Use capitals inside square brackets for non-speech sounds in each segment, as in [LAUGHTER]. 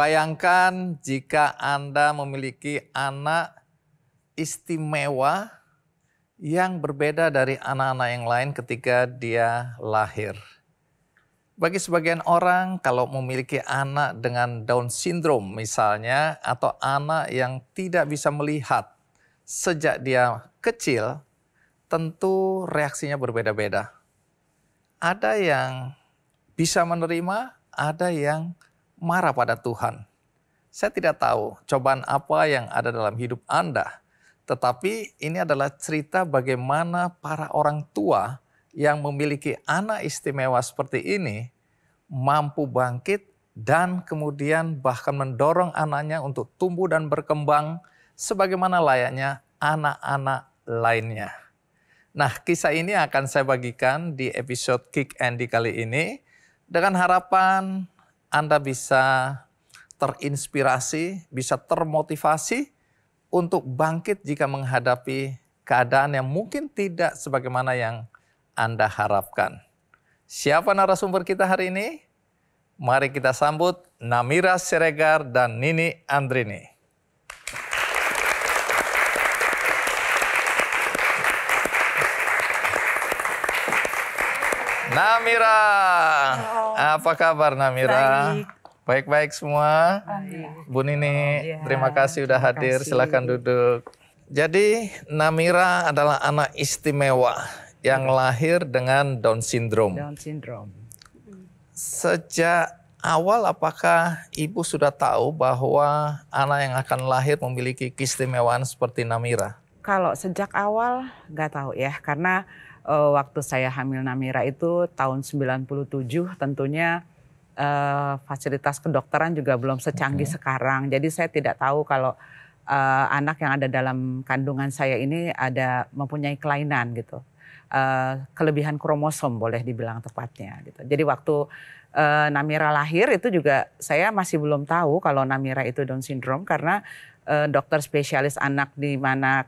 Bayangkan jika Anda memiliki anak istimewa yang berbeda dari anak-anak yang lain ketika dia lahir. Bagi sebagian orang, kalau memiliki anak dengan Down syndrome misalnya, atau anak yang tidak bisa melihat sejak dia kecil, tentu reaksinya berbeda-beda. Ada yang bisa menerima, ada yang marah pada Tuhan. Saya tidak tahu cobaan apa yang ada dalam hidup Anda, tetapi ini adalah cerita bagaimana para orang tua yang memiliki anak istimewa seperti ini mampu bangkit dan kemudian bahkan mendorong anaknya untuk tumbuh dan berkembang sebagaimana layaknya anak-anak lainnya. Nah, kisah ini akan saya bagikan di episode Kick Andy kali ini dengan harapan anda bisa terinspirasi, bisa termotivasi untuk bangkit jika menghadapi keadaan yang mungkin tidak sebagaimana yang Anda harapkan. Siapa narasumber kita hari ini? Mari kita sambut Namira Siregar dan Nini Andrini. Namira. Apa kabar Namira? Baik-baik semua. Baik. Bu Nini, ya. terima kasih sudah hadir. Kasih. Silahkan duduk. Jadi Namira adalah anak istimewa yang iya. lahir dengan Down syndrome. Down syndrome. Sejak awal apakah ibu sudah tahu bahwa anak yang akan lahir memiliki keistimewaan seperti Namira? Kalau sejak awal nggak tahu ya, karena uh, waktu saya hamil Namira itu tahun 97 tentunya uh, fasilitas kedokteran juga belum secanggih okay. sekarang. Jadi saya tidak tahu kalau uh, anak yang ada dalam kandungan saya ini ada mempunyai kelainan gitu. Uh, kelebihan kromosom boleh dibilang tepatnya gitu. Jadi waktu uh, Namira lahir itu juga saya masih belum tahu kalau Namira itu Down syndrome karena dokter spesialis anak di mana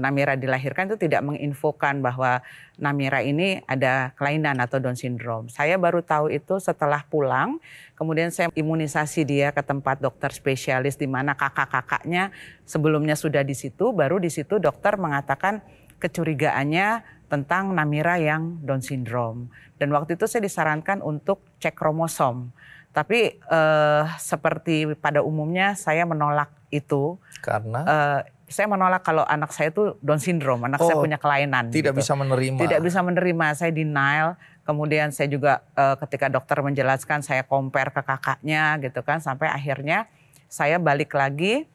Namira dilahirkan itu tidak menginfokan bahwa Namira ini ada kelainan atau Down syndrome. Saya baru tahu itu setelah pulang, kemudian saya imunisasi dia ke tempat dokter spesialis di mana kakak-kakaknya sebelumnya sudah di situ, baru di situ dokter mengatakan kecurigaannya tentang Namira yang Down syndrome. Dan waktu itu saya disarankan untuk cek kromosom. Tapi eh, seperti pada umumnya saya menolak itu karena eh, saya menolak kalau anak saya itu Down syndrome, anak oh, saya punya kelainan. Tidak gitu. bisa menerima. Tidak bisa menerima, saya denial. Kemudian saya juga e, ketika dokter menjelaskan saya compare ke kakaknya gitu kan sampai akhirnya saya balik lagi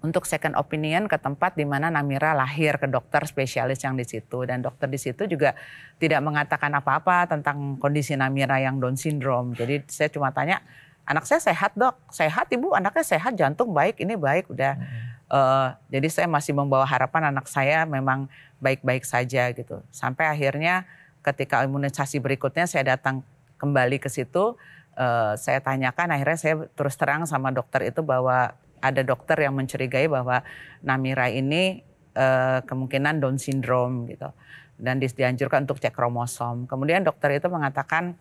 untuk second opinion ke tempat di mana Namira lahir ke dokter spesialis yang di situ dan dokter di situ juga tidak mengatakan apa-apa tentang kondisi Namira yang Down syndrome. Jadi saya cuma tanya anak saya sehat dok, sehat ibu, anaknya sehat, jantung baik, ini baik udah. Hmm Uh, jadi saya masih membawa harapan anak saya memang baik-baik saja gitu. Sampai akhirnya ketika imunisasi berikutnya saya datang kembali ke situ, uh, saya tanyakan akhirnya saya terus terang sama dokter itu bahwa ada dokter yang mencurigai bahwa Namira ini uh, kemungkinan Down syndrome gitu. Dan dianjurkan untuk cek kromosom. Kemudian dokter itu mengatakan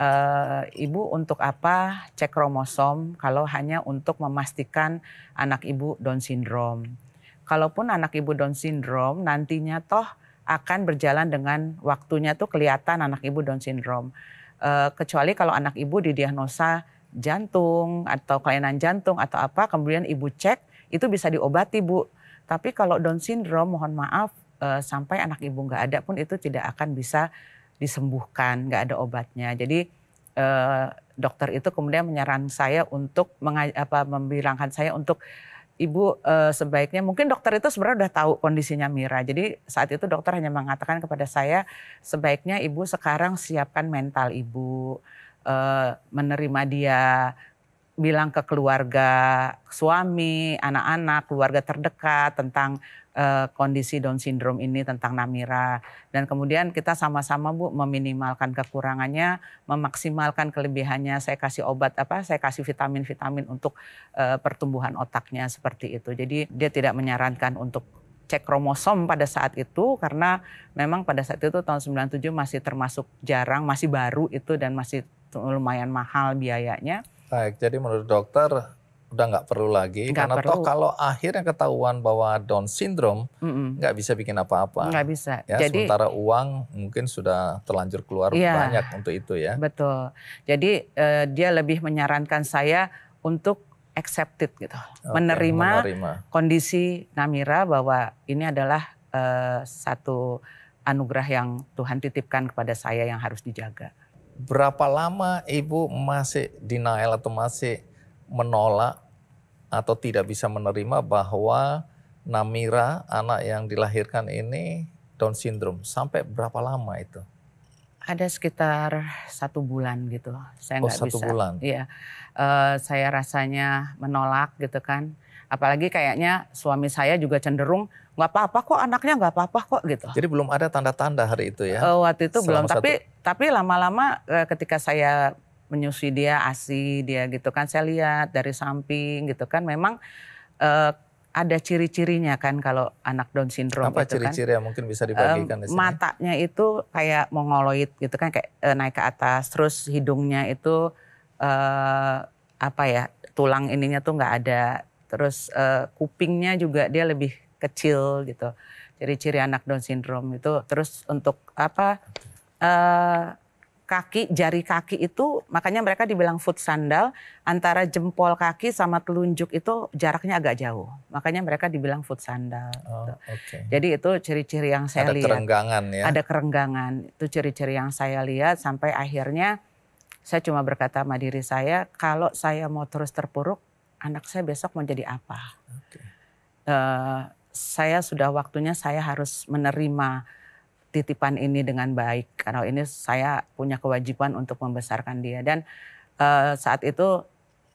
uh, ibu untuk apa cek kromosom kalau hanya untuk memastikan anak ibu Down syndrome. Kalaupun anak ibu Down syndrome nantinya toh akan berjalan dengan waktunya tuh kelihatan anak ibu Down syndrome. Uh, kecuali kalau anak ibu didiagnosa jantung atau kelainan jantung atau apa kemudian ibu cek itu bisa diobati bu. Tapi kalau Down syndrome mohon maaf uh, sampai anak ibu nggak ada pun itu tidak akan bisa disembuhkan, nggak ada obatnya. Jadi eh, dokter itu kemudian menyarankan saya untuk mengaj- apa membilangkan saya untuk ibu eh, sebaiknya mungkin dokter itu sebenarnya sudah tahu kondisinya Mira. Jadi saat itu dokter hanya mengatakan kepada saya sebaiknya ibu sekarang siapkan mental ibu eh, menerima dia bilang ke keluarga suami, anak-anak, keluarga terdekat tentang uh, kondisi Down syndrome ini tentang Namira dan kemudian kita sama-sama Bu meminimalkan kekurangannya, memaksimalkan kelebihannya. Saya kasih obat apa? Saya kasih vitamin-vitamin untuk uh, pertumbuhan otaknya seperti itu. Jadi dia tidak menyarankan untuk cek kromosom pada saat itu karena memang pada saat itu tahun 97 masih termasuk jarang, masih baru itu dan masih lumayan mahal biayanya. Baik, jadi menurut dokter udah nggak perlu lagi gak karena perlu. toh kalau akhirnya ketahuan bahwa Down syndrome nggak bisa bikin apa-apa nggak bisa ya, jadi sementara uang mungkin sudah terlanjur keluar ya, banyak untuk itu ya betul jadi uh, dia lebih menyarankan saya untuk accepted gitu okay, menerima, menerima kondisi Namira bahwa ini adalah uh, satu anugerah yang Tuhan titipkan kepada saya yang harus dijaga berapa lama ibu masih denial atau masih menolak atau tidak bisa menerima bahwa Namira anak yang dilahirkan ini Down syndrome. Sampai berapa lama itu? Ada sekitar satu bulan gitu. Saya oh, nggak oh, satu bisa. bulan. Iya, uh, saya rasanya menolak gitu kan. Apalagi kayaknya suami saya juga cenderung nggak apa-apa kok anaknya nggak apa-apa kok gitu. Jadi belum ada tanda-tanda hari itu ya? Uh, waktu itu Selama belum. Satu... Tapi tapi lama-lama uh, ketika saya menyusui dia, asi dia gitu kan. Saya lihat dari samping gitu kan memang uh, ada ciri-cirinya kan kalau anak Down syndrome Apa gitu kan. ciri-ciri kan. yang mungkin bisa dibagikan um, di sini? Matanya itu kayak mongoloid gitu kan kayak uh, naik ke atas, terus hidungnya itu uh, apa ya? tulang ininya tuh nggak ada. Terus uh, kupingnya juga dia lebih kecil gitu. Ciri-ciri anak Down syndrome itu terus untuk apa? Uh, kaki jari kaki itu makanya mereka dibilang foot sandal antara jempol kaki sama telunjuk itu jaraknya agak jauh makanya mereka dibilang foot sandal oh, gitu. okay. jadi itu ciri-ciri yang saya ada lihat ada kerenggangan ya ada kerenggangan itu ciri-ciri yang saya lihat sampai akhirnya saya cuma berkata sama diri saya kalau saya mau terus terpuruk anak saya besok mau jadi apa okay. uh, eh, saya sudah waktunya saya harus menerima titipan ini dengan baik karena ini saya punya kewajiban untuk membesarkan dia dan uh, saat itu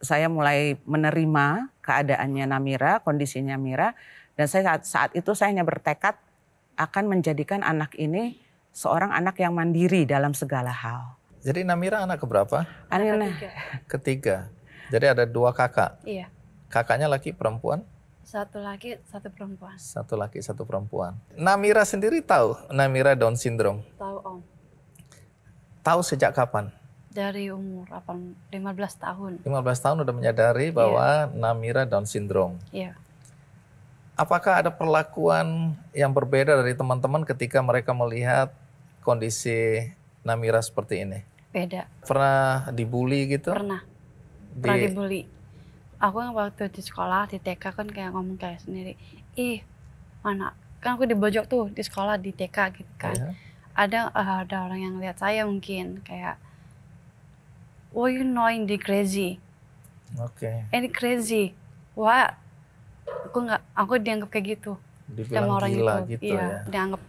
saya mulai menerima keadaannya Namira, kondisinya Mira dan saya saat, saat itu saya hanya bertekad akan menjadikan anak ini seorang anak yang mandiri dalam segala hal. Jadi Namira anak keberapa? Anak ketiga. Ketiga. Jadi ada dua kakak. Iya. Kakaknya laki perempuan? Satu laki, satu perempuan. Satu laki, satu perempuan. Namira sendiri tahu Namira Down syndrome? Tahu, Om. Tahu sejak kapan? Dari umur 15 tahun. 15 tahun udah menyadari iya. bahwa yeah. Namira Down syndrome. Iya. Yeah. Apakah ada perlakuan yang berbeda dari teman-teman ketika mereka melihat kondisi Namira seperti ini? Beda. Pernah dibully gitu? Pernah. Di, pernah dibully aku yang waktu di sekolah di TK kan kayak ngomong kayak sendiri ih mana kan aku di Bojok tuh di sekolah di TK gitu kan yeah. ada uh, ada orang yang lihat saya mungkin kayak why you knowing the crazy oke okay. Eh, any crazy wah aku nggak aku dianggap kayak gitu Dibilang sama orang gila itu gitu iya, ya dianggap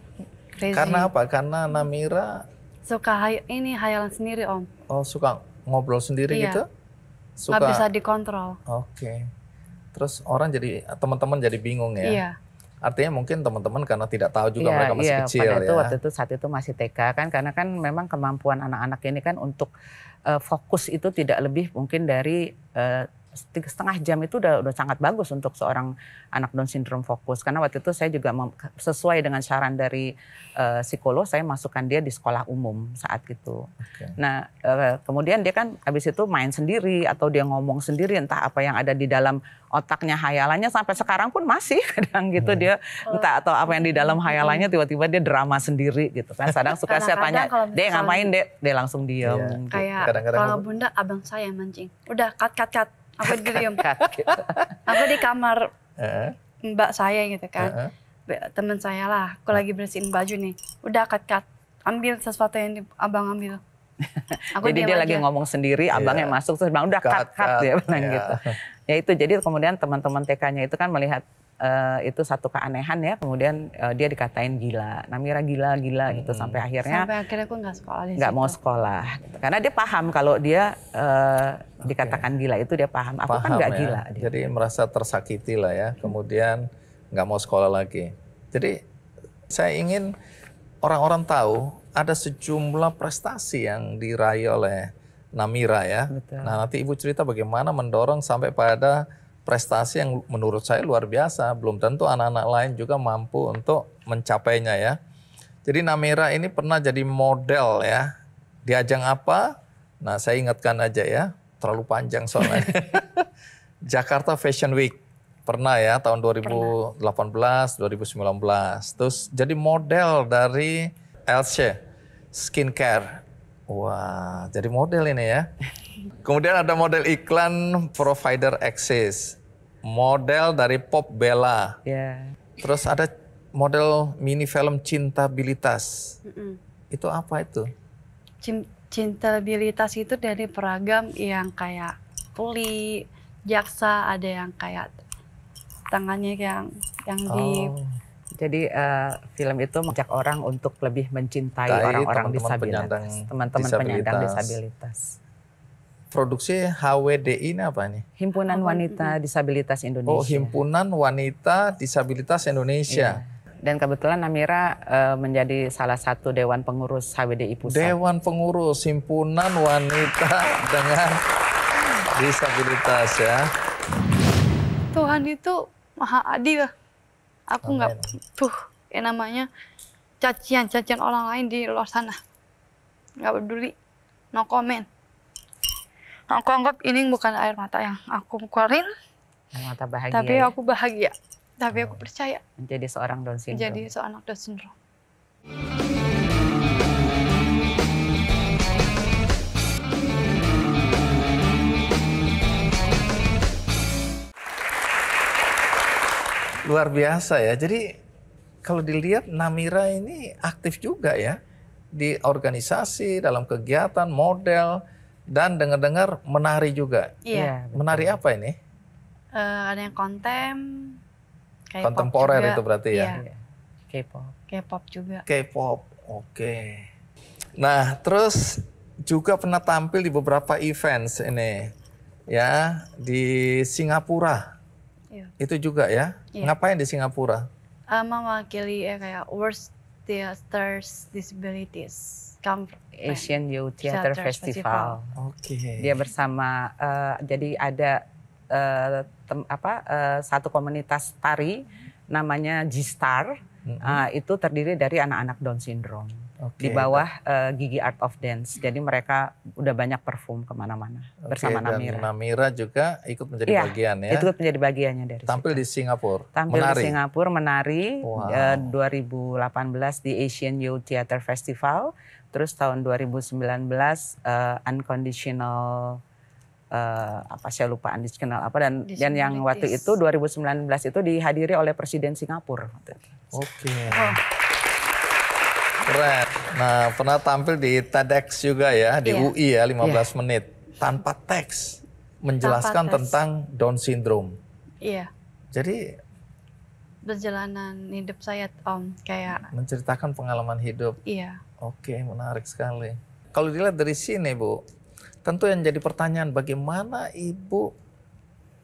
crazy karena apa karena Namira suka hay ini hayalan sendiri om oh suka ngobrol sendiri iya. gitu suka nggak bisa dikontrol. Oke. Okay. Terus orang jadi teman-teman jadi bingung ya. Iya. Artinya mungkin teman-teman karena tidak tahu juga iya, mereka masih iya, kecil pada ya. Itu, waktu itu saat itu masih TK kan karena kan memang kemampuan anak-anak ini kan untuk uh, fokus itu tidak lebih mungkin dari uh, tiga setengah jam itu udah udah sangat bagus untuk seorang anak Down syndrome fokus karena waktu itu saya juga sesuai dengan saran dari uh, psikolog saya masukkan dia di sekolah umum saat itu. Okay. Nah uh, kemudian dia kan habis itu main sendiri atau dia ngomong sendiri entah apa yang ada di dalam otaknya hayalannya sampai sekarang pun masih [LAUGHS] kadang gitu hmm. dia entah atau apa yang di dalam hayalannya tiba-tiba dia drama sendiri gitu kan kadang suka kadang saya tanya deh ngapain deh dia langsung diam. Iya. Gitu. Kayak kalau bunda abang saya mancing udah cut cut cut aku diem gitu. aku di kamar uh-huh. mbak saya gitu kan uh-huh. teman saya lah aku lagi bersihin baju nih udah cut cut ambil sesuatu yang di, abang ambil [LAUGHS] aku jadi dia aja. lagi ngomong sendiri yeah. masuk terus bang udah cut cut, cut, cut yeah. gitu ya itu jadi kemudian teman-teman TK-nya itu kan melihat uh, itu satu keanehan ya kemudian uh, dia dikatain gila Namira gila gila gitu hmm. gitu sampai akhirnya sampai akhirnya aku nggak sekolah nggak mau sekolah gitu. karena dia paham kalau dia uh, eh, okay. dikatakan gila itu dia paham aku kan paham, kan nggak ya. gila dia. jadi merasa tersakiti lah ya hmm. kemudian nggak mau sekolah lagi jadi saya ingin orang-orang tahu ada sejumlah prestasi yang diraih oleh Namira ya. Betul. Nah nanti ibu cerita bagaimana mendorong sampai pada prestasi yang menurut saya luar biasa. Belum tentu anak-anak lain juga mampu untuk mencapainya ya. Jadi Namira ini pernah jadi model ya. Di ajang apa? Nah saya ingatkan aja ya. Terlalu panjang soalnya. [LAUGHS] Jakarta Fashion Week. Pernah ya tahun 2018, 2019. Terus jadi model dari Elsie Skincare. Wah, jadi model ini ya. Kemudian ada model iklan provider access, model dari Pop Bella. Yeah. Terus ada model mini film cintabilitas. Mm -mm. Itu apa itu? Cintabilitas itu dari peragam yang kayak puli, jaksa, ada yang kayak tangannya yang yang oh. di jadi uh, film itu mengajak orang untuk lebih mencintai orang-orang disabilitas, teman-teman penyandang disabilitas produksi HWDI ini apa nih? Himpunan Wanita Disabilitas Indonesia. Oh, Himpunan Wanita Disabilitas Indonesia. Iya. Dan kebetulan Namira e, eh, menjadi salah satu dewan pengurus HWDI pusat. Dewan pengurus Himpunan Wanita [LAUGHS] dengan Disabilitas ya. Tuhan itu maha adil. Aku nggak tuh ya namanya cacian-cacian orang lain di luar sana. Nggak peduli. No comment aku anggap ini bukan air mata yang aku keluarin mata bahagia tapi ya? aku bahagia tapi oh. aku percaya menjadi seorang Down syndrome Menjadi seorang Down syndrome luar biasa ya jadi kalau dilihat Namira ini aktif juga ya di organisasi dalam kegiatan model dan dengar-dengar menari juga. Iya. iya menari apa ini? Uh, ada yang kontem, kontemporer itu berarti ya. Iya. iya. K-pop. K-pop juga. K-pop, oke. Okay. Nah, terus juga pernah tampil di beberapa events ini, ya di Singapura. Iya. Itu juga ya. Iya. Ngapain di Singapura? Uh, mewakili ya kayak worst Theaters Disabilities Asian Youth Theater, Theater Festival. Festival. Oke. Okay. Dia bersama uh, jadi ada uh, tem, apa uh, satu komunitas tari namanya G-Star. Mm -hmm. uh, itu terdiri dari anak-anak Down syndrome okay. di bawah uh, Gigi Art of Dance. Jadi mereka udah banyak perform kemana-mana okay, bersama Namira. Dan Namira juga ikut menjadi ya, bagian ya. Ikut menjadi bagiannya dari. Tampil situ. di Singapura. Tampil menari. di Singapura menari wow. uh, eh, 2018 di Asian Youth Theater Festival. Terus tahun 2019 uh, eh, unconditional uh, apa saya lupa unconditional apa dan dan yang waktu itu 2019 itu dihadiri oleh Presiden Singapura. Oke. Okay. Oh. Keren. Nah, pernah tampil di TEDx juga ya, di yeah. UI ya 15 yeah. Iya. menit tanpa teks menjelaskan tanpa tentang Down syndrome. Iya. Jadi perjalanan hidup saya Om kayak menceritakan pengalaman hidup. Iya. Oke, menarik sekali. Kalau dilihat dari sini, Bu, tentu yang jadi pertanyaan bagaimana Ibu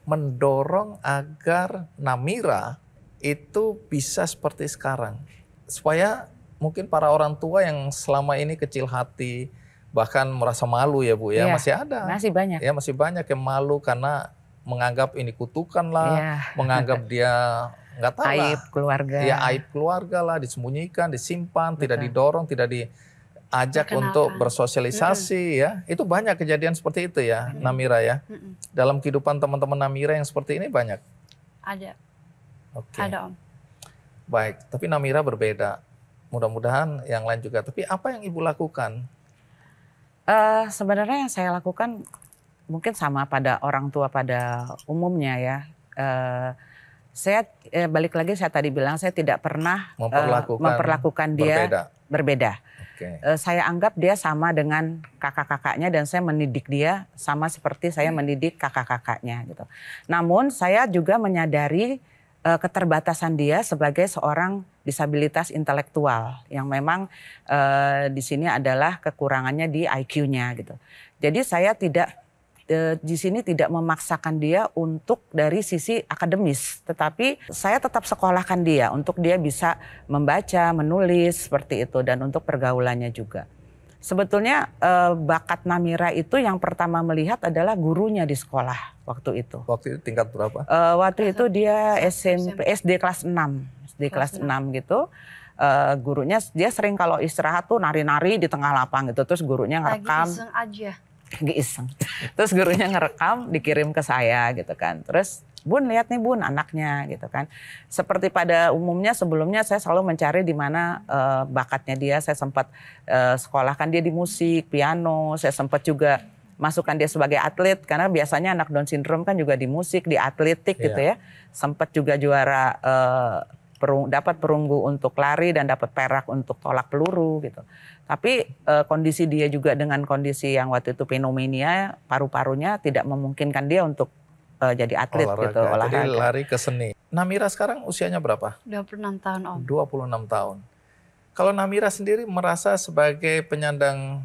mendorong agar Namira itu bisa seperti sekarang supaya mungkin para orang tua yang selama ini kecil hati bahkan merasa malu ya Bu ya, ya masih ada. Masih banyak. Ya masih banyak yang malu karena menganggap ini kutukan lah, ya. menganggap dia nggak tahu aib lah. keluarga. Ya aib keluarga lah, disembunyikan, disimpan, Betul. tidak didorong, tidak diajak Kenapa? untuk bersosialisasi mm -hmm. ya. Itu banyak kejadian seperti itu ya, mm -hmm. Namira ya. Mm -hmm. Dalam kehidupan teman-teman Namira yang seperti ini banyak. Ada. Okay. Ada Om. Baik, tapi Namira berbeda mudah-mudahan yang lain juga. Tapi apa yang ibu lakukan? Uh, sebenarnya yang saya lakukan mungkin sama pada orang tua pada umumnya ya. Uh, saya eh, balik lagi saya tadi bilang saya tidak pernah eh, memperlakukan, uh, memperlakukan dia berbeda. berbeda. Okay. Uh, saya anggap dia sama dengan kakak-kakaknya dan saya mendidik dia sama seperti saya hmm. mendidik kakak-kakaknya gitu. Namun saya juga menyadari uh, keterbatasan dia sebagai seorang disabilitas intelektual yang memang e, di sini adalah kekurangannya di IQ-nya gitu. Jadi saya tidak e, di sini tidak memaksakan dia untuk dari sisi akademis, tetapi saya tetap sekolahkan dia untuk dia bisa membaca, menulis seperti itu dan untuk pergaulannya juga. Sebetulnya e, bakat Namira itu yang pertama melihat adalah gurunya di sekolah waktu itu. Waktu itu tingkat berapa? E, waktu itu dia SMP SD kelas 6 di kelas 6 gitu uh, gurunya dia sering kalau istirahat tuh nari-nari di tengah lapang gitu terus gurunya ngerekam lagi iseng aja lagi iseng [LAUGHS] terus gurunya ngerekam dikirim ke saya gitu kan terus Bun lihat nih Bun anaknya gitu kan. Seperti pada umumnya sebelumnya saya selalu mencari di mana uh, bakatnya dia. Saya sempat uh, sekolahkan dia di musik, piano, saya sempat juga masukkan dia sebagai atlet karena biasanya anak Down syndrome kan juga di musik, di atletik yeah. gitu ya. Sempat juga juara uh, perung, dapat perunggu untuk lari dan dapat perak untuk tolak peluru gitu. Tapi e, kondisi dia juga dengan kondisi yang waktu itu pneumonia, paru-parunya tidak memungkinkan dia untuk e, jadi atlet olahraga. gitu olahraga. Jadi lari ke seni. Namira sekarang usianya berapa? 26 tahun Om. 26 tahun. Kalau Namira sendiri merasa sebagai penyandang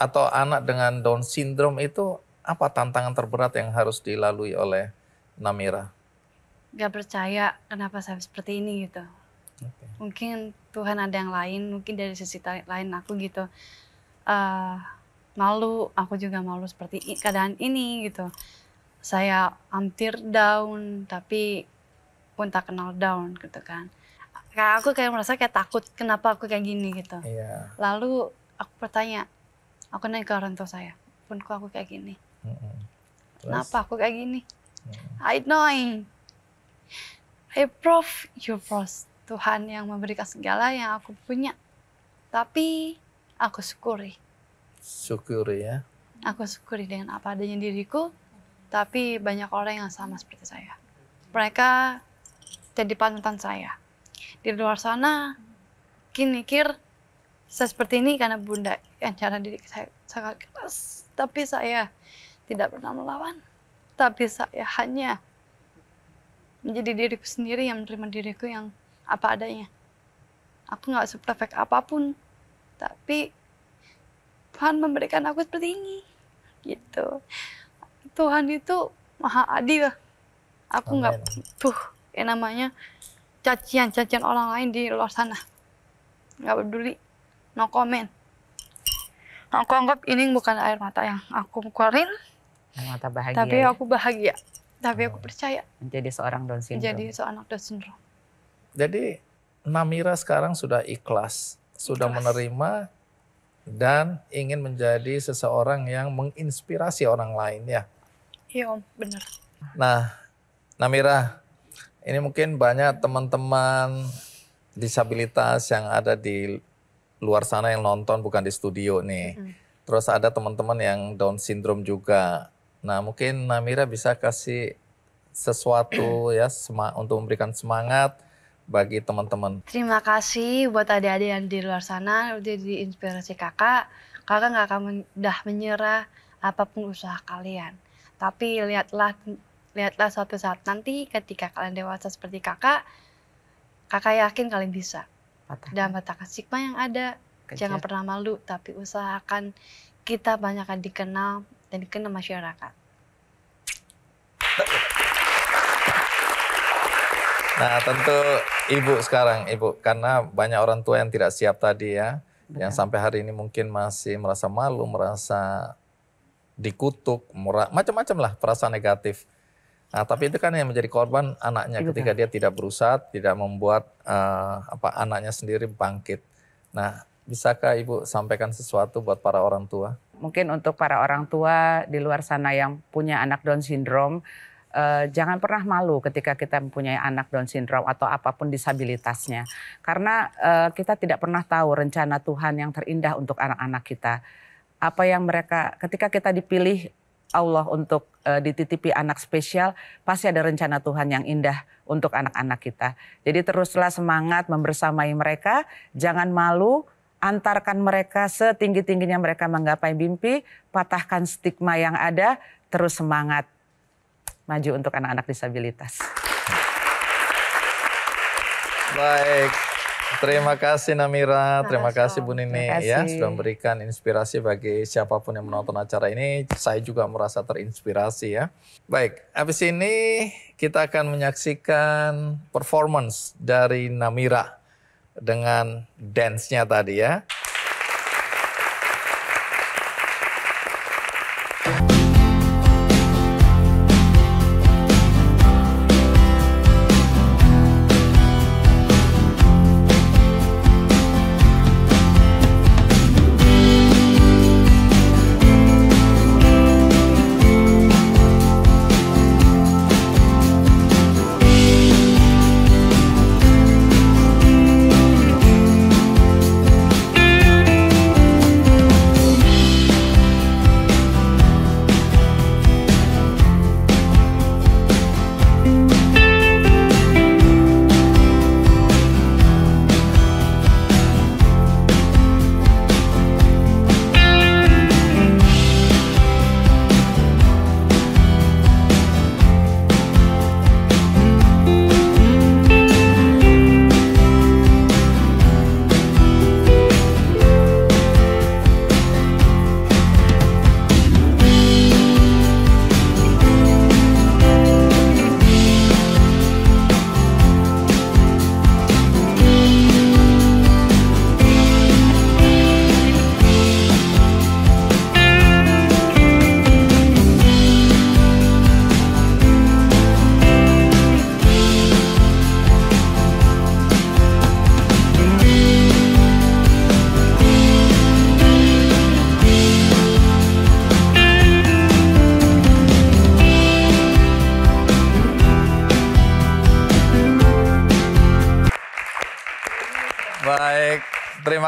atau anak dengan Down syndrome itu apa tantangan terberat yang harus dilalui oleh Namira? gak percaya kenapa saya seperti ini gitu. Okay. Mungkin Tuhan ada yang lain, mungkin dari sisi lain aku gitu. Uh, malu, aku juga malu seperti keadaan ini gitu. Saya hampir down, tapi pun tak kenal down gitu kan. Kayak aku kayak merasa kayak takut kenapa aku kayak gini gitu. Yeah. Lalu aku bertanya, aku naik ke orang tua saya, pun kok aku kayak gini. Mm -hmm. Kenapa aku kayak gini? Mm -hmm. I know. I prove you pros. Tuhan yang memberikan segala yang aku punya. Tapi aku syukuri. Syukuri ya. Aku syukuri dengan apa adanya diriku, tapi banyak orang yang sama seperti saya. Mereka jadi panutan saya. Di luar sana, kini kir, saya seperti ini karena bunda yang cara diri saya sangat keras. Tapi saya tidak pernah melawan. Tapi saya hanya menjadi diriku sendiri yang menerima diriku yang apa adanya aku nggak seperfect apapun tapi Tuhan memberikan aku seperti ini gitu Tuhan itu maha adil aku nggak tuh yang namanya cacian-cacian orang lain di luar sana nggak peduli no comment aku anggap ini bukan air mata yang aku keluarin mata bahagia tapi ya. aku bahagia tapi aku percaya. Menjadi seorang Down syndrome. menjadi seorang Down syndrome. Jadi Namira sekarang sudah ikhlas, sudah ikhlas. menerima dan ingin menjadi seseorang yang menginspirasi orang lain ya. Iya, Om, benar. Nah, Namira, ini mungkin banyak teman-teman disabilitas yang ada di luar sana yang nonton bukan di studio nih. Mm. Terus ada teman-teman yang Down syndrome juga. Nah mungkin Namira bisa kasih sesuatu ya untuk memberikan semangat bagi teman-teman. Terima kasih buat adik-adik yang di luar sana udah diinspirasi kakak. Kakak nggak akan mudah menyerah apapun usaha kalian. Tapi lihatlah lihatlah suatu saat nanti ketika kalian dewasa seperti kakak, kakak yakin kalian bisa. Patahkan. Dan patahkan stigma yang ada. Kejar. Jangan pernah malu, tapi usahakan kita banyak yang dikenal, dan dikenal masyarakat. Nah, tentu Ibu sekarang, Ibu, karena banyak orang tua yang tidak siap tadi ya, Betul. yang sampai hari ini mungkin masih merasa malu, merasa dikutuk, macam-macam lah perasaan negatif. Nah, tapi itu kan yang menjadi korban anaknya Betul. Iya, ketika dia tidak berusaha, tidak membuat uh, apa anaknya sendiri bangkit. Nah, bisakah Ibu sampaikan sesuatu buat para orang tua? mungkin untuk para orang tua di luar sana yang punya anak Down syndrome, eh, jangan pernah malu ketika kita mempunyai anak Down syndrome atau apapun disabilitasnya. Karena eh, kita tidak pernah tahu rencana Tuhan yang terindah untuk anak-anak kita. Apa yang mereka, ketika kita dipilih Allah untuk uh, dititipi anak spesial, pasti ada rencana Tuhan yang indah untuk anak-anak kita. Jadi teruslah semangat membersamai mereka, jangan malu, antarkan mereka setinggi-tingginya mereka menggapai mimpi, patahkan stigma yang ada, terus semangat maju untuk anak-anak disabilitas. Baik. Terima kasih Namira, terima kasih Bu Nini ya, kasih. ya sudah memberikan inspirasi bagi siapapun yang menonton acara ini. Saya juga merasa terinspirasi ya. Baik, habis ini kita akan menyaksikan performance dari Namira dengan dance-nya tadi ya.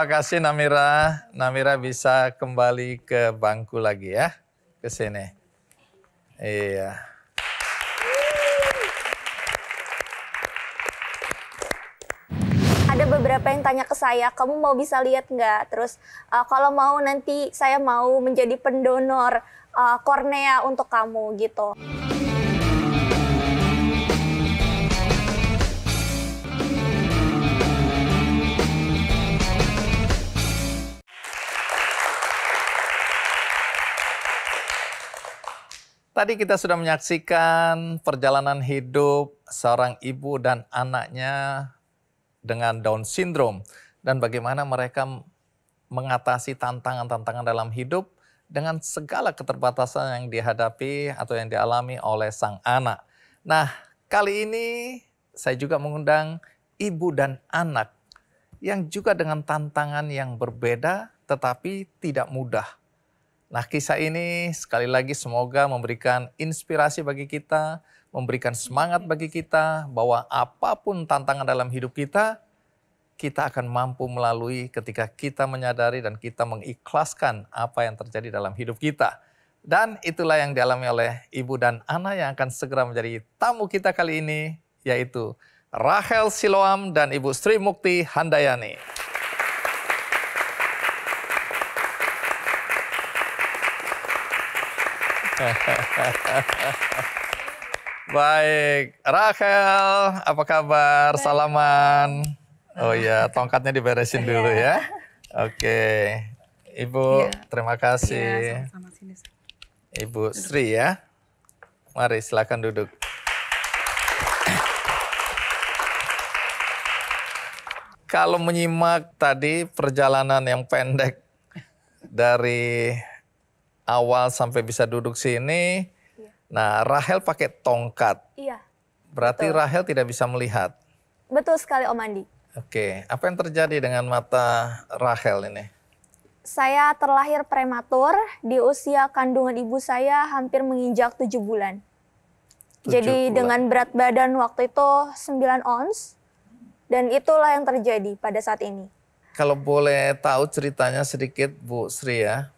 kasih Namira. Namira bisa kembali ke bangku lagi ya. Ke sini. Iya. Ada beberapa yang tanya ke saya, kamu mau bisa lihat nggak? Terus uh, kalau mau nanti saya mau menjadi pendonor uh, kornea untuk kamu gitu. Tadi kita sudah menyaksikan perjalanan hidup seorang ibu dan anaknya dengan Down syndrome dan bagaimana mereka mengatasi tantangan-tantangan dalam hidup dengan segala keterbatasan yang dihadapi atau yang dialami oleh sang anak. Nah, kali ini saya juga mengundang ibu dan anak yang juga dengan tantangan yang berbeda tetapi tidak mudah Nah, kisah ini sekali lagi semoga memberikan inspirasi bagi kita, memberikan semangat bagi kita bahwa apapun tantangan dalam hidup kita, kita akan mampu melalui ketika kita menyadari dan kita mengikhlaskan apa yang terjadi dalam hidup kita. Dan itulah yang dialami oleh ibu dan anak yang akan segera menjadi tamu kita kali ini, yaitu Rahel Siloam dan Ibu Sri Mukti Handayani. [LAUGHS] Baik, Rachel, apa kabar? Salaman. Oh iya, tongkatnya diberesin iya. dulu ya. Oke, Ibu, iya. terima kasih. Iya, Ibu Sri ya. Mari silakan duduk. Kalau menyimak tadi perjalanan yang pendek dari awal sampai bisa duduk sini. Iya. Nah, Rahel pakai tongkat. Iya. Berarti Betul. Rahel tidak bisa melihat. Betul sekali Om Andi. Oke, apa yang terjadi dengan mata Rahel ini? Saya terlahir prematur di usia kandungan ibu saya hampir menginjak 7 bulan. 7 Jadi bulan. dengan berat badan waktu itu 9 ons dan itulah yang terjadi pada saat ini. Kalau boleh tahu ceritanya sedikit Bu Sri ya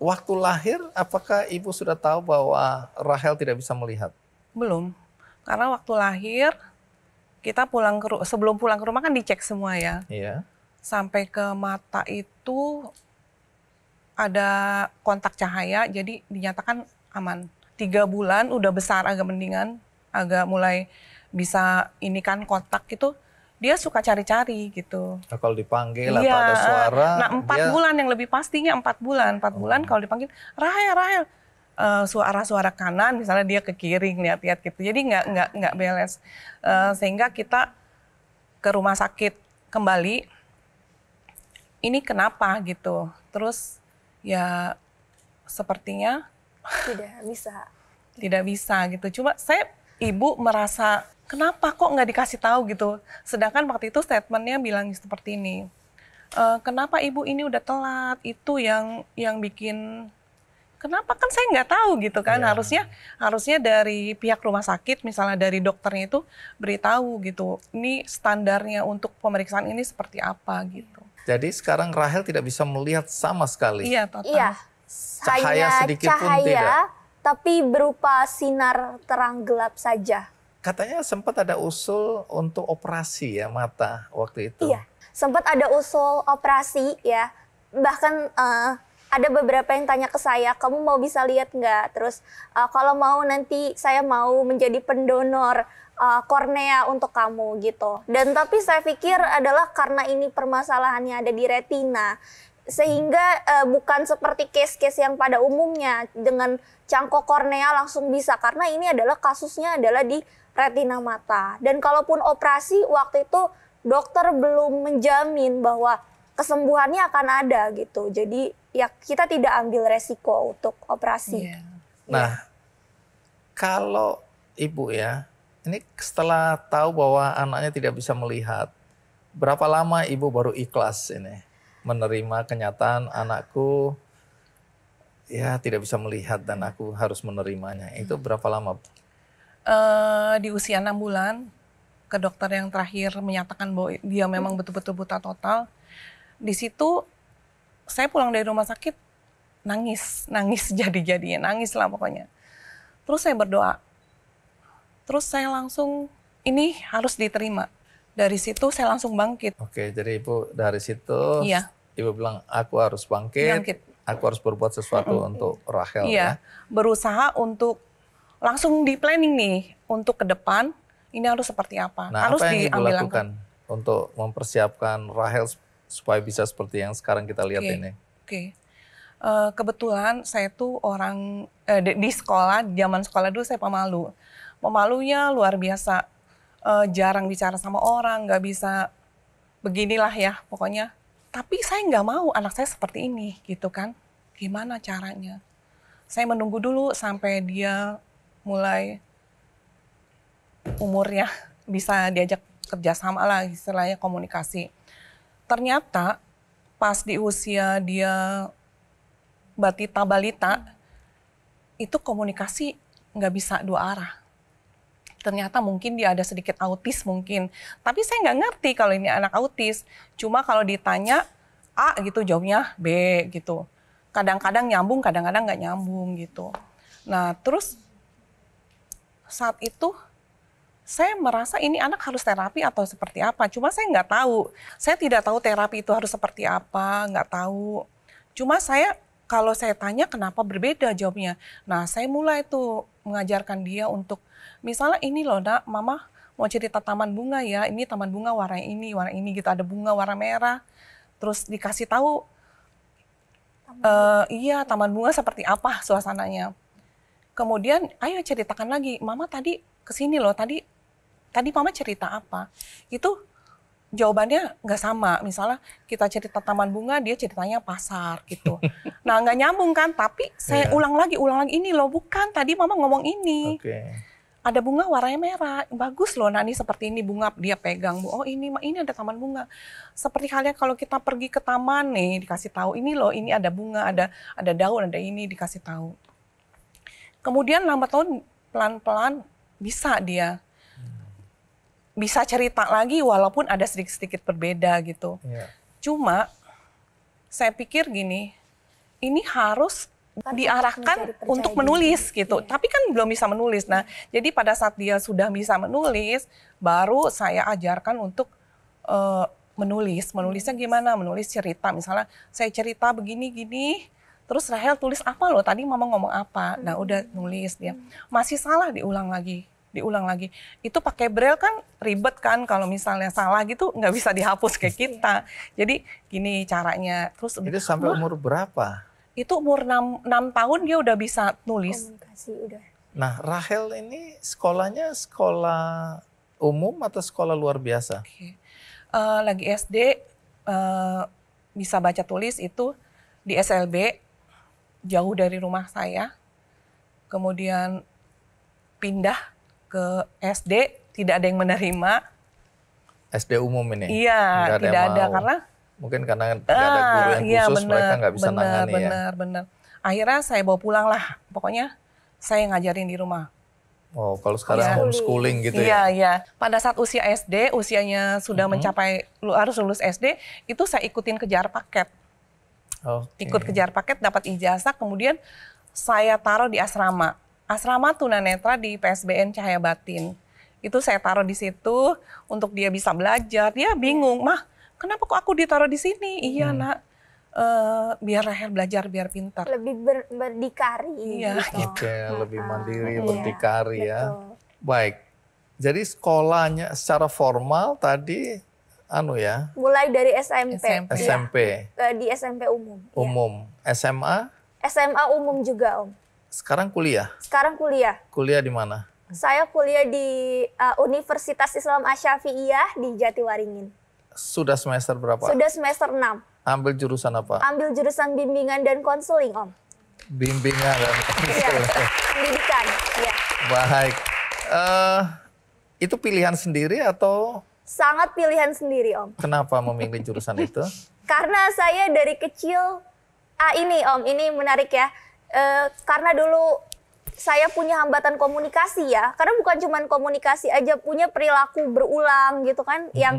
waktu lahir apakah ibu sudah tahu bahwa Rahel tidak bisa melihat? Belum. Karena waktu lahir kita pulang ke sebelum pulang ke rumah kan dicek semua ya. Iya. Sampai ke mata itu ada kontak cahaya jadi dinyatakan aman. Tiga bulan udah besar agak mendingan, agak mulai bisa ini kan kontak itu dia suka cari-cari gitu. Nah, kalau dipanggil iya. atau ada eh, suara. Nah empat dia... bulan yang lebih pastinya empat bulan, empat oh. bulan kalau dipanggil Rahel Rahel eh, suara-suara uh, kanan misalnya dia ke kiri lihat-lihat gitu. Jadi nggak nggak nggak balance uh, sehingga kita ke rumah sakit kembali. Ini kenapa gitu? Terus ya sepertinya tidak bisa [LAUGHS] tidak bisa gitu. Cuma saya ibu merasa kenapa kok nggak dikasih tahu gitu? Sedangkan waktu itu statementnya bilang seperti ini. E, kenapa ibu ini udah telat? Itu yang yang bikin kenapa kan saya nggak tahu gitu kan yeah. harusnya harusnya dari pihak rumah sakit misalnya dari dokternya itu beritahu gitu ini standarnya untuk pemeriksaan ini seperti apa gitu jadi sekarang Rahel tidak bisa melihat sama sekali iya total iya. cahaya Hanya sedikit cahaya, tidak tapi berupa sinar terang gelap saja Katanya sempat ada usul untuk operasi ya mata waktu itu. Iya, sempat ada usul operasi ya. Bahkan uh, ada beberapa yang tanya ke saya, kamu mau bisa lihat nggak? Terus uh, kalau mau nanti saya mau menjadi pendonor uh, kornea untuk kamu gitu. Dan tapi saya pikir adalah karena ini permasalahannya ada di retina sehingga uh, bukan seperti case-case yang pada umumnya dengan cangkok kornea langsung bisa karena ini adalah kasusnya adalah di retina mata dan kalaupun operasi waktu itu dokter belum menjamin bahwa kesembuhannya akan ada gitu jadi ya kita tidak ambil resiko untuk operasi. Yeah. Iya. Nah kalau ibu ya ini setelah tahu bahwa anaknya tidak bisa melihat berapa lama ibu baru ikhlas ini? menerima kenyataan anakku ya tidak bisa melihat dan aku harus menerimanya. Hmm. Itu berapa lama? Uh, di usia enam bulan, ke dokter yang terakhir menyatakan bahwa dia memang betul-betul buta total. Di situ saya pulang dari rumah sakit nangis, nangis [LAUGHS] jadi-jadinya, nangis lah pokoknya. Terus saya berdoa. Terus saya langsung ini harus diterima. Dari situ saya langsung bangkit. Oke, jadi Ibu dari situ iya. Ibu bilang aku harus bangkit. bangkit. Aku harus berbuat sesuatu mm -hmm. untuk Rahel iya. ya. Berusaha untuk langsung di planning nih untuk ke depan ini harus seperti apa. Nah, harus apa yang diambil Ibu lakukan langkah. untuk mempersiapkan Rahel supaya bisa seperti yang sekarang kita lihat okay. ini? Oke. Okay. Eh, kebetulan saya tuh orang eh, di sekolah, zaman sekolah dulu saya pemalu. Pemalunya luar biasa uh, jarang bicara sama orang, nggak bisa beginilah ya pokoknya. Tapi saya nggak mau anak saya seperti ini gitu kan. Gimana caranya? Saya menunggu dulu sampai dia mulai umurnya [LAUGHS] bisa diajak kerjasama lah istilahnya komunikasi. Ternyata pas di usia dia batita balita itu komunikasi nggak bisa dua arah ternyata mungkin dia ada sedikit autis mungkin. Tapi saya nggak ngerti kalau ini anak autis. Cuma kalau ditanya A gitu jawabnya B gitu. Kadang-kadang nyambung, kadang-kadang nggak nyambung gitu. Nah terus saat itu saya merasa ini anak harus terapi atau seperti apa. Cuma saya nggak tahu. Saya tidak tahu terapi itu harus seperti apa, nggak tahu. Cuma saya kalau saya tanya kenapa berbeda jawabnya. Nah, saya mulai tuh mengajarkan dia untuk misalnya ini loh, Nak, Mama mau cerita taman bunga ya. Ini taman bunga warna ini, warna ini gitu. Ada bunga warna merah. Terus dikasih tahu taman uh, iya taman bunga seperti apa suasananya. Kemudian ayo ceritakan lagi, Mama tadi kesini loh, tadi tadi Mama cerita apa? Itu jawabannya nggak sama. Misalnya kita cerita taman bunga, dia ceritanya pasar gitu. [LAUGHS] nah nggak nyambung kan, tapi saya yeah. ulang lagi, ulang lagi ini loh bukan tadi mama ngomong ini. Okay. Ada bunga warnanya merah, bagus loh. Nah ini seperti ini bunga dia pegang. Oh ini, ini ada taman bunga. Seperti halnya kalau kita pergi ke taman nih, dikasih tahu ini loh, ini ada bunga, ada ada daun, ada ini dikasih tahu. Kemudian lama tahun pelan-pelan bisa dia bisa cerita lagi walaupun ada sedikit-sedikit berbeda gitu. Yeah. Cuma saya pikir gini, ini harus tapi diarahkan untuk menulis ini. gitu. Yeah. Tapi kan belum bisa menulis. Nah, jadi pada saat dia sudah bisa menulis, baru saya ajarkan untuk uh, menulis. Menulisnya gimana? Menulis cerita. Misalnya saya cerita begini-gini, terus Rahel tulis apa loh? Tadi mama ngomong apa? Nah, udah hmm. nulis dia. Masih salah diulang lagi diulang lagi. Itu pakai braille kan ribet kan kalau misalnya salah gitu nggak bisa dihapus kayak iya. kita. Jadi gini caranya. Terus itu sampai wah, umur berapa? Itu umur 6, 6 tahun dia udah bisa nulis. Nah, Rahel ini sekolahnya sekolah umum atau sekolah luar biasa? Okay. Uh, eh, lagi SD uh, eh, bisa baca tulis itu di SLB jauh dari rumah saya. Kemudian pindah ke SD tidak ada yang menerima. SD umum ini? Iya, tidak, tidak ada, ada karena mungkin karena tidak ah, ada guru yang ah, iya, khusus bener, mereka nggak bisa bener, nangani bener, ya. Benar, benar. Akhirnya saya bawa pulang lah, pokoknya saya ngajarin di rumah. Oh, kalau sekarang ya. homeschooling gitu ya? Iya, iya. Pada saat usia SD, usianya sudah mm -hmm. mencapai harus lulus SD, itu saya ikutin kejar paket. Okay. Ikut kejar paket, dapat ijazah, kemudian saya taruh di asrama asrama tunanetra di PSBN Cahaya Batin. Itu saya taruh di situ untuk dia bisa belajar. Dia bingung, mah kenapa kok aku ditaruh di sini? Iya hmm. nak, e, biar Rahel belajar biar pintar. Lebih ber berdikari. Gitu. Iya. Gitu. okay, iya. iya, lebih ah, mandiri, iya. berdikari iya, ya. Betul. Baik. Jadi sekolahnya secara formal tadi anu ya. Mulai dari SMP. SMP. SMP. Ya. Eh, di SMP umum. Umum. Ya. SMA? SMA umum juga, Om. Sekarang kuliah? Sekarang kuliah. Kuliah di mana? Saya kuliah di uh, Universitas Islam Asyafi'iyah di Jatiwaringin. Sudah semester berapa? Sudah semester 6. Ambil jurusan apa? Ambil jurusan bimbingan dan konseling, Om. Bimbingan dan iya, konseling. Iya, pendidikan. ya Baik. Uh, itu pilihan sendiri atau? Sangat pilihan sendiri, Om. Kenapa memilih jurusan itu? [LAUGHS] Karena saya dari kecil, ah ini Om, ini menarik ya Eh, karena dulu saya punya hambatan komunikasi ya, karena bukan cuma komunikasi aja punya perilaku berulang gitu kan, mm-hmm. yang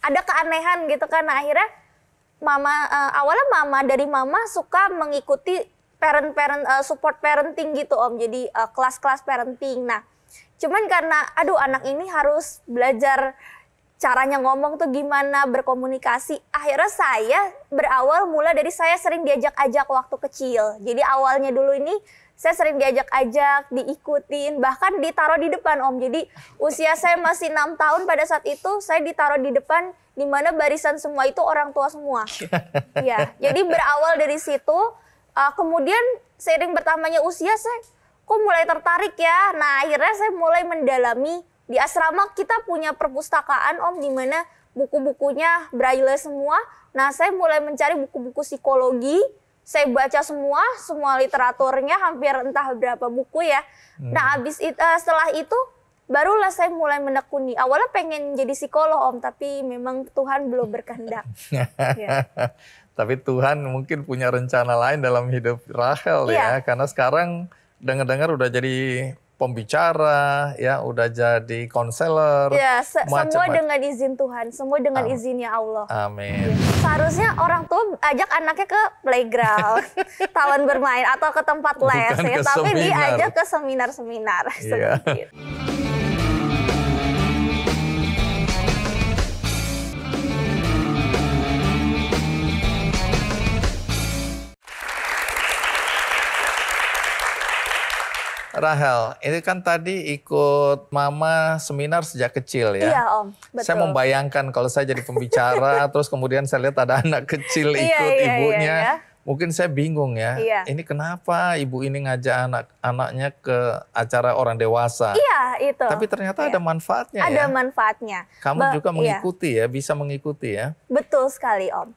ada keanehan gitu kan. Nah, akhirnya mama uh, awalnya mama dari mama suka mengikuti parent-parent uh, support parenting gitu om, jadi uh, kelas-kelas parenting. Nah, cuman karena aduh anak ini harus belajar caranya ngomong tuh gimana, berkomunikasi. Akhirnya saya berawal mula dari saya sering diajak-ajak waktu kecil. Jadi awalnya dulu ini saya sering diajak-ajak, diikutin, bahkan ditaruh di depan Om. Jadi usia saya masih enam tahun pada saat itu saya ditaruh di depan di mana barisan semua itu orang tua semua. [LAUGHS] ya, jadi berawal dari situ. Eh, kemudian sering bertambahnya usia saya kok mulai tertarik ya. Nah akhirnya saya mulai mendalami di asrama kita punya perpustakaan Om di mana buku-bukunya braille semua. Nah, saya mulai mencari buku-buku psikologi. Saya baca semua, semua literaturnya hampir entah berapa buku ya. Hmm. Nah, abis itu eh, setelah itu barulah saya mulai menekuni. Awalnya pengen jadi psikolog Om, tapi memang Tuhan belum berkehendak. [LAUGHS] ya. Tapi Tuhan mungkin punya rencana lain dalam hidup Rahel ya, ya karena sekarang dengar-dengar udah jadi pembicara, ya udah jadi konselor. Ya, se macem semua dengan izin Tuhan, semua dengan Amin. izinnya Allah. Amin. Seharusnya orang tua ajak anaknya ke playground, [LAUGHS] taman bermain atau ke tempat les, ya. tapi seminar. diajak ke seminar-seminar. Iya. [LAUGHS] -seminar, Rahel, ini kan tadi ikut mama seminar sejak kecil ya. Iya om, betul. Saya membayangkan kalau saya jadi pembicara, [LAUGHS] terus kemudian saya lihat ada anak kecil iya, ikut iya, iya, ibunya. Iya, iya. Mungkin saya bingung ya, iya. ini kenapa ibu ini ngajak anak-anaknya ke acara orang dewasa. Iya, itu. Tapi ternyata iya. ada manfaatnya ada ya. Ada manfaatnya. Kamu ba juga iya. mengikuti iya. ya, bisa mengikuti ya. Betul sekali om.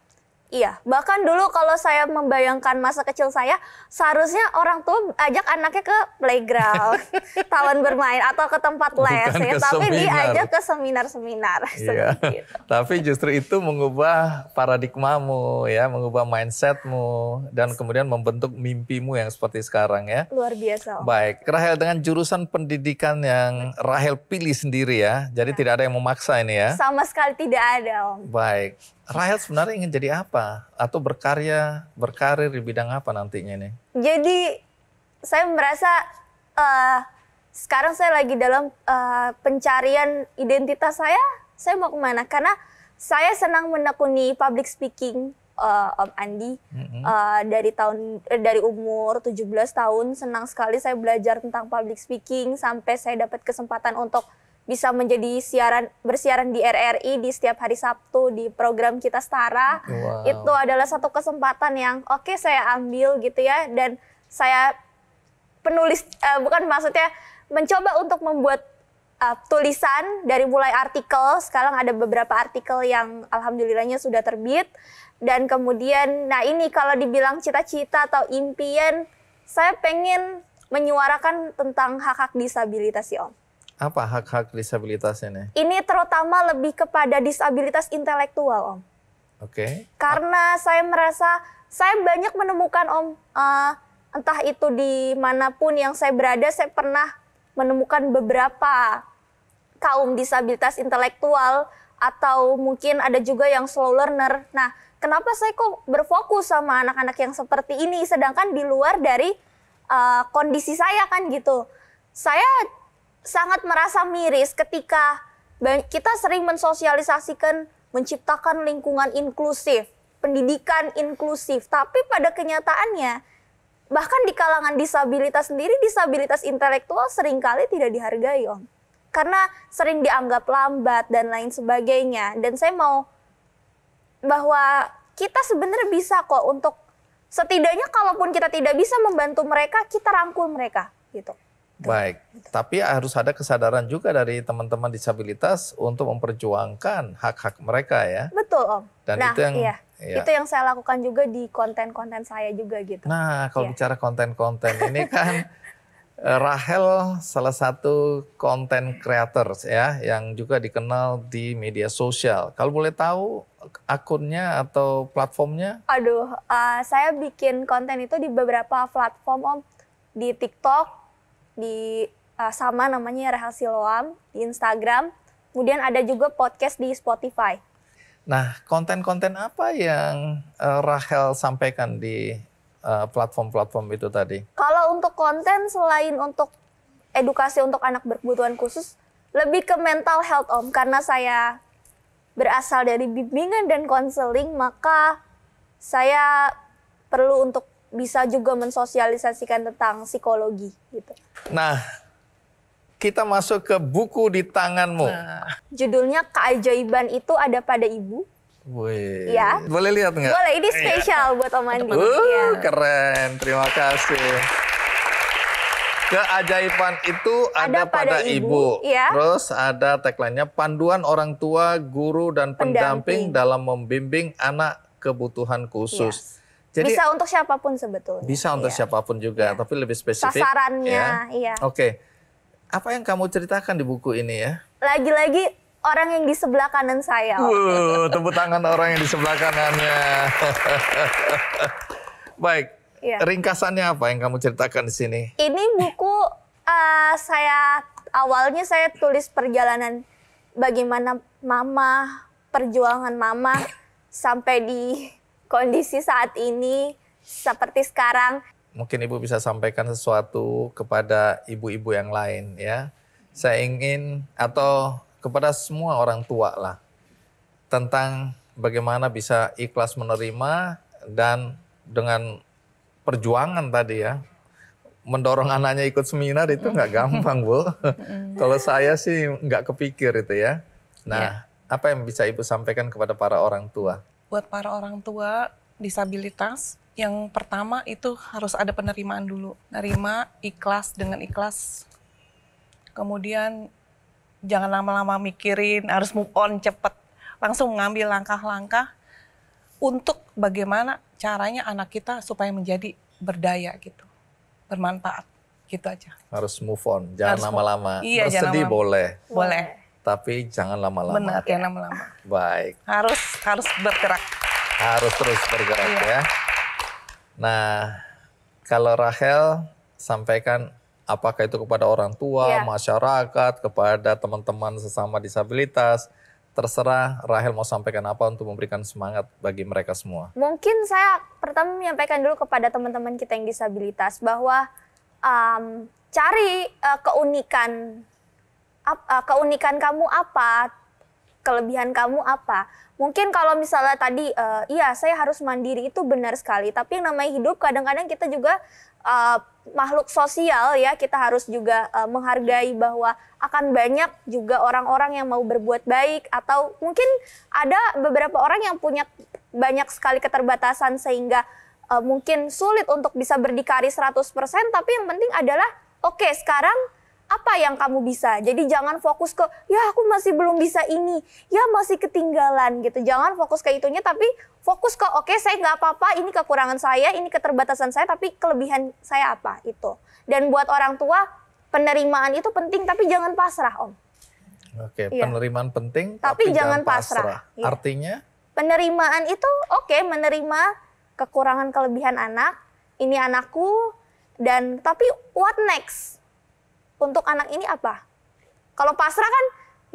Iya, bahkan dulu kalau saya membayangkan masa kecil saya, seharusnya orang tua ajak anaknya ke playground, [LAUGHS] taman bermain atau ke tempat les, ya. tapi seminar. diajak ke seminar-seminar. Iya. Tapi justru itu mengubah paradigmamu, ya, mengubah mindsetmu, dan kemudian membentuk mimpimu yang seperti sekarang ya. Luar biasa. Om. Baik, Rahel dengan jurusan pendidikan yang Rahel pilih sendiri ya, jadi nah. tidak ada yang memaksa ini ya. Sama sekali tidak ada, Om. Baik. Rahel sebenarnya ingin jadi apa? Atau berkarya, berkarir di bidang apa nantinya ini? Jadi saya merasa uh, sekarang saya lagi dalam uh, pencarian identitas saya. Saya mau kemana? Karena saya senang menekuni public speaking uh, Om Andi mm-hmm. uh, dari tahun eh, dari umur 17 tahun senang sekali saya belajar tentang public speaking sampai saya dapat kesempatan untuk bisa menjadi siaran bersiaran di RRI di setiap hari Sabtu di program kita setara wow. itu adalah satu kesempatan yang oke okay, saya ambil gitu ya dan saya penulis uh, bukan maksudnya mencoba untuk membuat uh, tulisan dari mulai artikel sekarang ada beberapa artikel yang alhamdulillahnya sudah terbit dan kemudian nah ini kalau dibilang cita-cita atau impian saya pengen menyuarakan tentang hak-hak disabilitas ya om apa hak-hak disabilitas ini? Ini terutama lebih kepada disabilitas intelektual, Om. Oke. Okay. Karena saya merasa saya banyak menemukan Om uh, entah itu di manapun yang saya berada, saya pernah menemukan beberapa kaum disabilitas intelektual atau mungkin ada juga yang slow learner. Nah, kenapa saya kok berfokus sama anak-anak yang seperti ini sedangkan di luar dari uh, kondisi saya kan gitu. Saya sangat merasa miris ketika kita sering mensosialisasikan menciptakan lingkungan inklusif, pendidikan inklusif, tapi pada kenyataannya bahkan di kalangan disabilitas sendiri disabilitas intelektual seringkali tidak dihargai, Om. Karena sering dianggap lambat dan lain sebagainya. Dan saya mau bahwa kita sebenarnya bisa kok untuk setidaknya kalaupun kita tidak bisa membantu mereka, kita rangkul mereka gitu. Baik, gitu. tapi harus ada kesadaran juga dari teman-teman disabilitas untuk memperjuangkan hak-hak mereka ya. Betul om. Dan nah, itu yang iya. Iya. itu yang saya lakukan juga di konten-konten saya juga gitu. Nah kalau iya. bicara konten-konten ini kan [LAUGHS] eh, Rahel salah satu konten creators ya yang juga dikenal di media sosial. Kalau boleh tahu akunnya atau platformnya? Aduh, uh, saya bikin konten itu di beberapa platform om di TikTok, di uh, sama namanya Rahel Siloam di Instagram. Kemudian ada juga podcast di Spotify. Nah, konten-konten apa yang uh, Rahel sampaikan di eh, platform-platform uh, itu tadi? Kalau untuk konten selain untuk edukasi untuk anak berkebutuhan khusus, lebih ke mental health om karena saya berasal dari bimbingan dan konseling maka saya perlu untuk bisa juga mensosialisasikan tentang psikologi gitu. Nah, kita masuk ke buku di tanganmu. Nah. Judulnya Keajaiban itu ada pada ibu. Wih. Ya. Boleh lihat nggak? Boleh, ini iya. spesial ya. buat Om Andi. Uh, ya. keren. Terima kasih. Keajaiban itu ada, ada pada, pada ibu. ibu. Ya. Terus ada tagline-nya panduan orang tua, guru dan pendamping, pendamping dalam membimbing anak kebutuhan khusus. Yes. Iya. Jadi, bisa untuk siapapun sebetulnya. Bisa untuk iya. siapapun juga, iya. tapi lebih spesifik. Sasarannya, ya. iya. Oke. Okay. Apa yang kamu ceritakan di buku ini ya? Lagi-lagi orang yang di sebelah kanan saya. Wuh, tepuk tangan orang yang di sebelah kanannya. [LAUGHS] Baik. Iya. Ringkasannya apa yang kamu ceritakan di sini? Ini buku uh, saya awalnya saya tulis perjalanan bagaimana mama, perjuangan mama sampai di kondisi saat ini seperti sekarang. Mungkin Ibu bisa sampaikan sesuatu kepada ibu-ibu yang lain ya. Saya ingin atau kepada semua orang tua lah tentang bagaimana bisa ikhlas menerima dan dengan perjuangan tadi ya mendorong anaknya ikut seminar itu nggak [LAUGHS] gampang bu. Kalau saya sih nggak kepikir itu ya. Nah, ya. apa yang bisa ibu sampaikan kepada para orang tua? buat para orang tua disabilitas yang pertama itu harus ada penerimaan dulu. Nerima ikhlas dengan ikhlas. Kemudian jangan lama-lama mikirin, harus move on cepet. Langsung ngambil langkah-langkah untuk bagaimana caranya anak kita supaya menjadi berdaya gitu. Bermanfaat gitu aja. Harus move on, jangan lama-lama. Iya, Bersedih jangan lama -lama. boleh. Boleh tapi jangan lama-lama. Benar, ya lama-lama. Baik. Harus harus bergerak. Harus terus bergerak iya. ya. Nah, kalau Rahel sampaikan apakah itu kepada orang tua, iya. masyarakat, kepada teman-teman sesama disabilitas, terserah Rahel mau sampaikan apa untuk memberikan semangat bagi mereka semua. Mungkin saya pertama menyampaikan dulu kepada teman-teman kita yang disabilitas bahwa um, cari uh, keunikan apa, eh, keunikan kamu apa, kelebihan kamu apa. Mungkin kalau misalnya tadi, uh, iya saya harus mandiri itu benar sekali. Tapi yang namanya hidup kadang-kadang kita juga uh, makhluk sosial ya, kita harus juga uh, menghargai bahwa akan banyak juga orang-orang yang mau berbuat baik atau mungkin ada beberapa orang yang punya banyak sekali keterbatasan sehingga uh, mungkin sulit untuk bisa berdikari 100%, tapi yang penting adalah oke okay, sekarang apa yang kamu bisa. Jadi jangan fokus ke ya aku masih belum bisa ini, ya masih ketinggalan gitu. Jangan fokus ke itunya tapi fokus ke oke okay, saya nggak apa-apa, ini kekurangan saya, ini keterbatasan saya, tapi kelebihan saya apa itu. Dan buat orang tua penerimaan itu penting tapi jangan pasrah om. Oke, okay, iya. penerimaan ya. penting tapi, tapi jangan pasrah. pasrah. Iya. Artinya penerimaan itu oke okay, menerima kekurangan kelebihan anak, ini anakku dan tapi what next? untuk anak ini apa? Kalau pasrah kan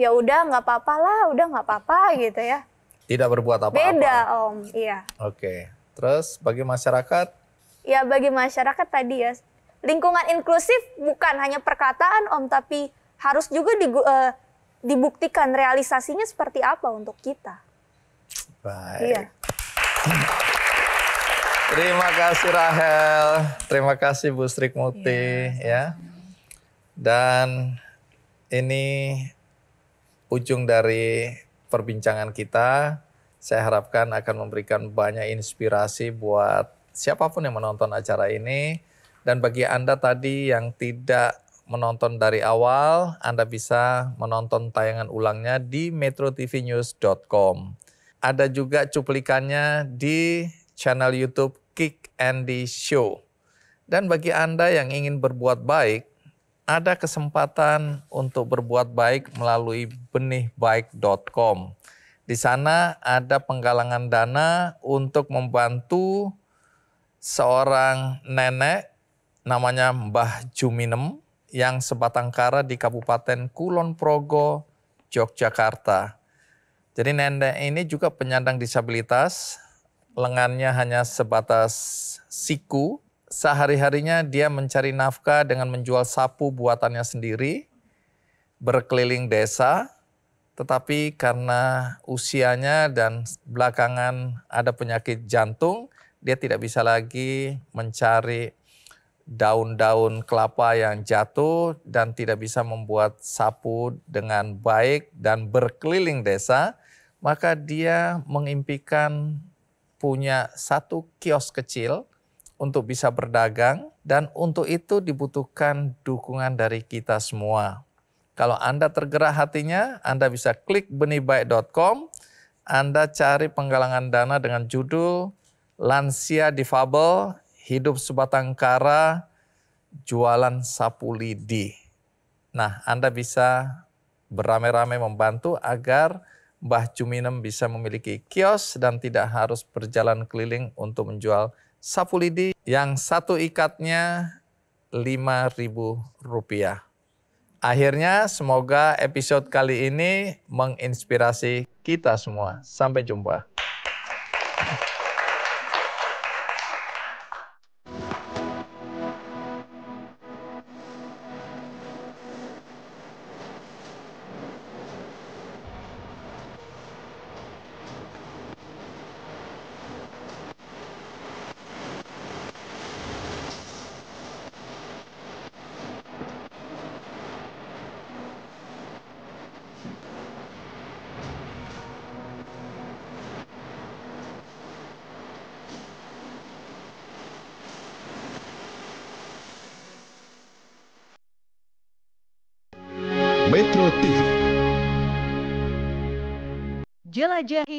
ya udah nggak apa-apa lah, udah nggak apa-apa gitu ya. Tidak berbuat apa-apa. Beda om, iya. Oke, terus bagi masyarakat? Ya bagi masyarakat tadi ya, lingkungan inklusif bukan hanya perkataan om, tapi harus juga di, uh, eh, dibuktikan realisasinya seperti apa untuk kita. Baik. Iya. Terima kasih Rahel, terima kasih Bu Sri Muti iya. ya. ya. Dan ini ujung dari perbincangan kita. Saya harapkan akan memberikan banyak inspirasi buat siapapun yang menonton acara ini. Dan bagi Anda tadi yang tidak menonton dari awal, Anda bisa menonton tayangan ulangnya di metrotvnews.com. Ada juga cuplikannya di channel YouTube Kick Andy Show. Dan bagi Anda yang ingin berbuat baik, ada kesempatan untuk berbuat baik melalui benihbaik.com. Di sana ada penggalangan dana untuk membantu seorang nenek namanya Mbah Juminem yang sebatang kara di Kabupaten Kulon Progo, Yogyakarta. Jadi nenek ini juga penyandang disabilitas, lengannya hanya sebatas siku, sehari-harinya dia mencari nafkah dengan menjual sapu buatannya sendiri, berkeliling desa, tetapi karena usianya dan belakangan ada penyakit jantung, dia tidak bisa lagi mencari daun-daun kelapa yang jatuh dan tidak bisa membuat sapu dengan baik dan berkeliling desa, maka dia mengimpikan punya satu kios kecil untuk bisa berdagang dan untuk itu dibutuhkan dukungan dari kita semua. Kalau Anda tergerak hatinya, Anda bisa klik benihbaik.com, Anda cari penggalangan dana dengan judul Lansia Difabel, Hidup Sebatang Kara, Jualan Sapu Lidi. Nah, Anda bisa beramai-ramai membantu agar Mbah Juminem bisa memiliki kios dan tidak harus berjalan keliling untuk menjual sapulidi yang satu ikatnya lima ribu rupiah. Akhirnya semoga episode kali ini menginspirasi kita semua. Sampai jumpa.